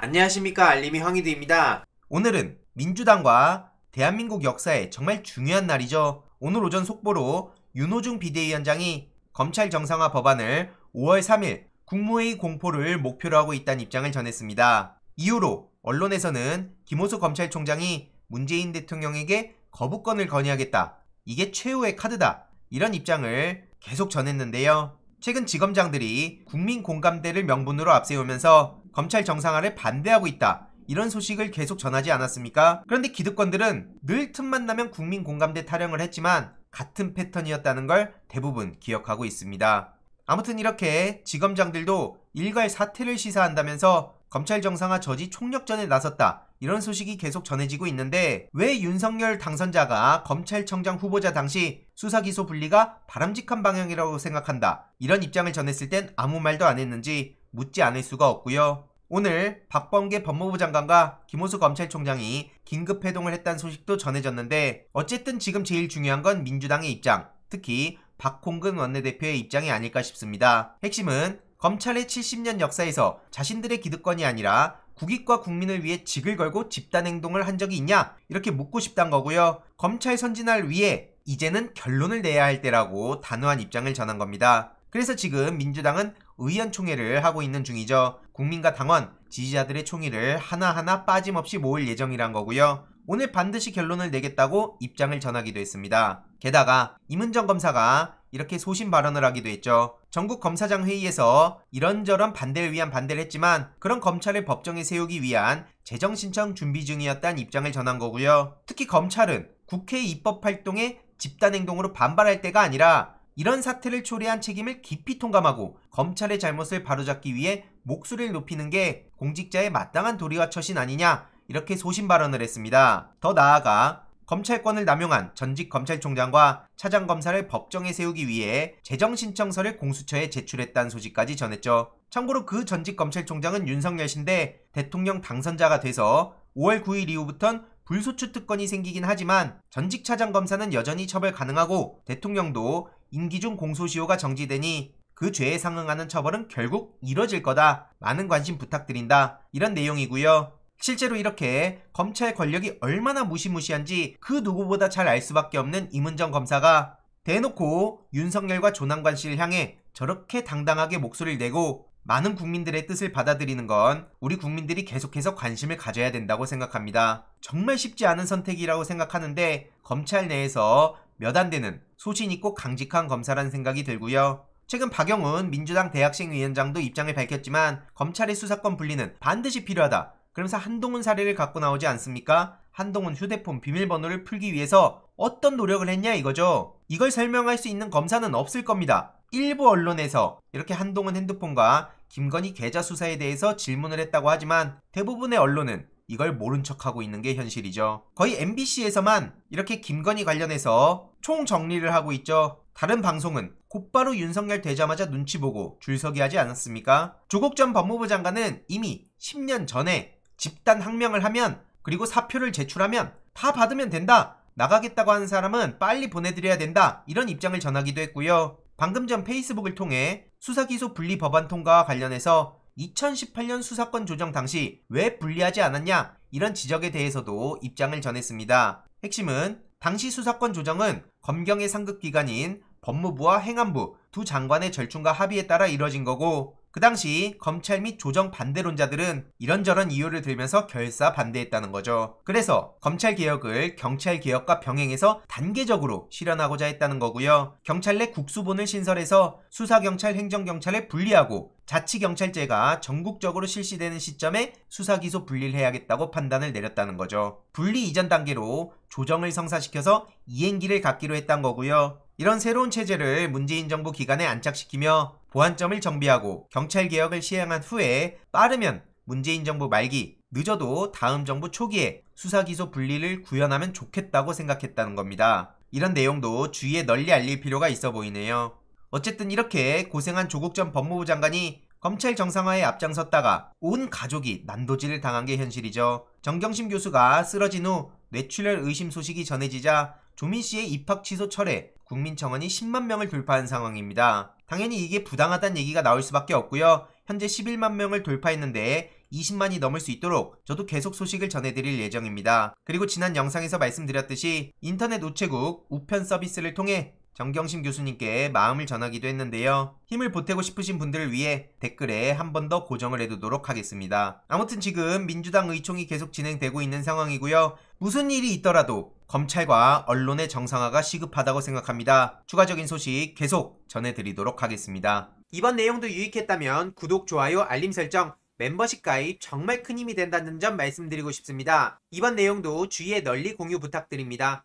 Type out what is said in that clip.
안녕하십니까 알림이 황희드입니다. 오늘은 민주당과 대한민국 역사에 정말 중요한 날이죠. 오늘 오전 속보로 윤호중 비대위원장이 검찰 정상화 법안을 5월 3일 국무회의 공포를 목표로 하고 있다는 입장을 전했습니다. 이후로 언론에서는 김호수 검찰총장이 문재인 대통령에게 거부권을 건의하겠다. 이게 최후의 카드다. 이런 입장을 계속 전했는데요. 최근 지검장들이 국민 공감대를 명분으로 앞세우면서 검찰 정상화를 반대하고 있다. 이런 소식을 계속 전하지 않았습니까? 그런데 기득권들은 늘 틈만 나면 국민 공감대 타령을 했지만 같은 패턴이었다는 걸 대부분 기억하고 있습니다. 아무튼 이렇게 지검장들도 일괄 사퇴를 시사한다면서 검찰 정상화 저지 총력전에 나섰다. 이런 소식이 계속 전해지고 있는데 왜 윤석열 당선자가 검찰청장 후보자 당시 수사기소 분리가 바람직한 방향이라고 생각한다. 이런 입장을 전했을 땐 아무 말도 안 했는지 묻지 않을 수가 없고요. 오늘 박범계 법무부 장관과 김호수 검찰총장이 긴급 회동을 했다는 소식도 전해졌는데 어쨌든 지금 제일 중요한 건 민주당의 입장, 특히 박홍근 원내대표의 입장이 아닐까 싶습니다. 핵심은 검찰의 70년 역사에서 자신들의 기득권이 아니라 국익과 국민을 위해 직을 걸고 집단 행동을 한 적이 있냐 이렇게 묻고 싶단 거고요. 검찰 선진화를 위해 이제는 결론을 내야 할 때라고 단호한 입장을 전한 겁니다. 그래서 지금 민주당은 의원총회를 하고 있는 중이죠. 국민과 당원, 지지자들의 총의를 하나하나 빠짐없이 모을 예정이란 거고요. 오늘 반드시 결론을 내겠다고 입장을 전하기도 했습니다. 게다가 임은정 검사가 이렇게 소신 발언을 하기도 했죠. 전국 검사장 회의에서 이런저런 반대를 위한 반대를 했지만 그런 검찰을 법정에 세우기 위한 재정 신청 준비 중이었다는 입장을 전한 거고요. 특히 검찰은 국회 입법 활동에 집단 행동으로 반발할 때가 아니라 이런 사태를 초래한 책임을 깊이 통감하고 검찰의 잘못을 바로잡기 위해 목소리를 높이는 게 공직자의 마땅한 도리와 처신 아니냐 이렇게 소신 발언을 했습니다. 더 나아가 검찰권을 남용한 전직 검찰총장과 차장검사를 법정에 세우기 위해 재정신청서를 공수처에 제출했다는 소식까지 전했죠. 참고로 그 전직 검찰총장은 윤석열 씨인데 대통령 당선자가 돼서 5월 9일 이후부턴 불소추 특권이 생기긴 하지만 전직 차장 검사는 여전히 처벌 가능하고 대통령도 임기 중 공소시효가 정지되니 그 죄에 상응하는 처벌은 결국 이뤄질 거다. 많은 관심 부탁드린다. 이런 내용이고요. 실제로 이렇게 검찰 권력이 얼마나 무시무시한지 그 누구보다 잘 알 수밖에 없는 임은정 검사가 대놓고 윤석열과 조남관 씨를 향해 저렇게 당당하게 목소리를 내고 많은 국민들의 뜻을 받아들이는 건 우리 국민들이 계속해서 관심을 가져야 된다고 생각합니다. 정말 쉽지 않은 선택이라고 생각하는데 검찰 내에서 몇 안 되는 소신 있고 강직한 검사라는 생각이 들고요. 최근 박영훈 민주당 대학생 위원장도 입장을 밝혔지만 검찰의 수사권 분리는 반드시 필요하다. 그러면서 한동훈 사례를 갖고 나오지 않습니까? 한동훈 휴대폰 비밀번호를 풀기 위해서 어떤 노력을 했냐 이거죠. 이걸 설명할 수 있는 검사는 없을 겁니다. 일부 언론에서 이렇게 한동훈 핸드폰과 김건희 계좌 수사에 대해서 질문을 했다고 하지만 대부분의 언론은 이걸 모른 척하고 있는 게 현실이죠. 거의 MBC에서만 이렇게 김건희 관련해서 총 정리를 하고 있죠. 다른 방송은 곧바로 윤석열 되자마자 눈치 보고 줄서기 하지 않았습니까? 조국 전 법무부 장관은 이미 10년 전에 집단 항명을 하면 그리고 사표를 제출하면 다 받으면 된다. 나가겠다고 하는 사람은 빨리 보내드려야 된다. 이런 입장을 전하기도 했고요. 방금 전 페이스북을 통해 수사기소 분리 법안 통과와 관련해서 2018년 수사권 조정 당시 왜 분리하지 않았냐 이런 지적에 대해서도 입장을 전했습니다. 핵심은 당시 수사권 조정은 검경의 상급기관인 법무부와 행안부 두 장관의 절충과 합의에 따라 이뤄진 거고 그 당시 검찰 및 조정 반대론자들은 이런저런 이유를 들면서 결사 반대했다는 거죠. 그래서 검찰 개혁을 경찰 개혁과 병행해서 단계적으로 실현하고자 했다는 거고요. 경찰 내 국수본을 신설해서 수사경찰 행정경찰을 분리하고 자치경찰제가 전국적으로 실시되는 시점에 수사기소 분리를 해야겠다고 판단을 내렸다는 거죠. 분리 이전 단계로 조정을 성사시켜서 이행기를 갖기로 했던 거고요. 이런 새로운 체제를 문재인 정부 기간에 안착시키며 보안점을 정비하고 경찰 개혁을 시행한 후에 빠르면 문재인 정부 말기, 늦어도 다음 정부 초기에 수사기소 분리를 구현하면 좋겠다고 생각했다는 겁니다. 이런 내용도 주위에 널리 알릴 필요가 있어 보이네요. 어쨌든 이렇게 고생한 조국 전 법무부 장관이 검찰 정상화에 앞장섰다가 온 가족이 난도질을 당한 게 현실이죠. 정경심 교수가 쓰러진 후 뇌출혈 의심 소식이 전해지자 조민 씨의 입학 취소 철회, 국민청원이 10만 명을 돌파한 상황입니다. 당연히 이게 부당하다는 얘기가 나올 수밖에 없고요. 현재 11만 명을 돌파했는데 20만이 넘을 수 있도록 저도 계속 소식을 전해드릴 예정입니다. 그리고 지난 영상에서 말씀드렸듯이 인터넷 우체국 우편 서비스를 통해 정경심 교수님께 마음을 전하기도 했는데요. 힘을 보태고 싶으신 분들을 위해 댓글에 한 번 더 고정을 해두도록 하겠습니다. 아무튼 지금 민주당 의총이 계속 진행되고 있는 상황이고요. 무슨 일이 있더라도 검찰과 언론의 정상화가 시급하다고 생각합니다. 추가적인 소식 계속 전해드리도록 하겠습니다. 이번 내용도 유익했다면 구독, 좋아요, 알림 설정, 멤버십 가입 정말 큰 힘이 된다는 점 말씀드리고 싶습니다. 이번 내용도 주위에 널리 공유 부탁드립니다.